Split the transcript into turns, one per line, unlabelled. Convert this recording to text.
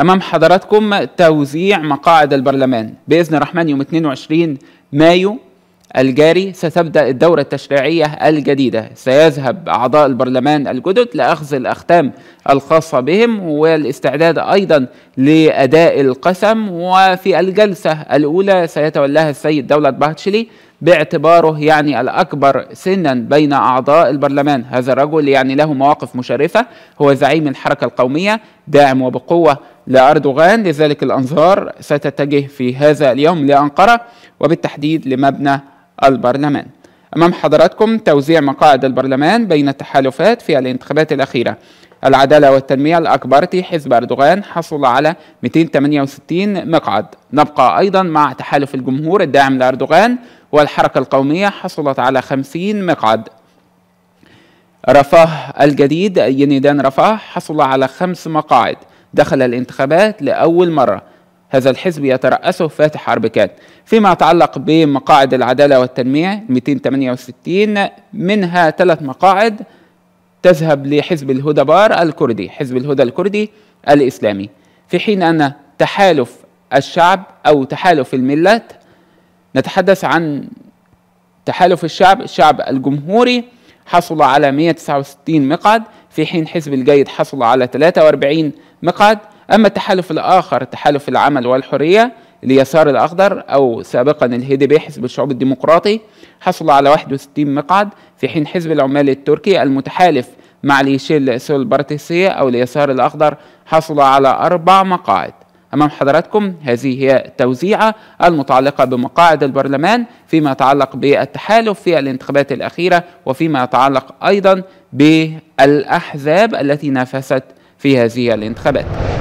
أمام حضراتكم توزيع مقاعد البرلمان بإذن الرحمن يوم 22 مايو الجاري ستبدأ الدورة التشريعية الجديدة سيذهب أعضاء البرلمان الجدد لأخذ الأختام الخاصة بهم والاستعداد أيضا لأداء القسم وفي الجلسة الأولى سيتولاها السيد دولة باتشلي باعتباره يعني الأكبر سنا بين أعضاء البرلمان هذا الرجل يعني له مواقف مشرفة هو زعيم الحركة القومية داعم وبقوة لأردوغان لذلك الأنظار ستتجه في هذا اليوم لأنقرة وبالتحديد لمبنى البرلمان أمام حضراتكم توزيع مقاعد البرلمان بين التحالفات في الانتخابات الأخيرة العدالة والتنمية الأكبرتي حزب أردوغان حصل على 268 مقعد نبقى أيضا مع تحالف الجمهور الداعم لأردوغان والحركة القومية حصلت على 50 مقعد رفاه الجديد ينيدان رفاه حصل على خمس مقاعد دخل الانتخابات لأول مرة هذا الحزب يترأسه فاتح عربكان فيما يتعلق بمقاعد العدالة والتنمية 268 منها ثلاث مقاعد تذهب لحزب الهدى بار الكردي حزب الهدى الكردي الإسلامي في حين أن تحالف الشعب أو تحالف الملات نتحدث عن تحالف الشعب الشعب الجمهوري حصل على 169 مقعد في حين حزب الجيد حصل على 43 مقعد أما التحالف الآخر تحالف العمل والحرية اليسار الأخضر أو سابقا الهيدبي حزب الشعوب الديمقراطي حصل على 61 مقعد في حين حزب العمال التركي المتحالف مع ليشيل سول بارتيسية أو اليسار الأخضر حصل على أربع مقاعد أمام حضراتكم هذه هي التوزيعة المتعلقة بمقاعد البرلمان فيما يتعلق بالتحالف في الانتخابات الأخيرة وفيما يتعلق أيضا بالأحزاب التي نافست في هذه الانتخابات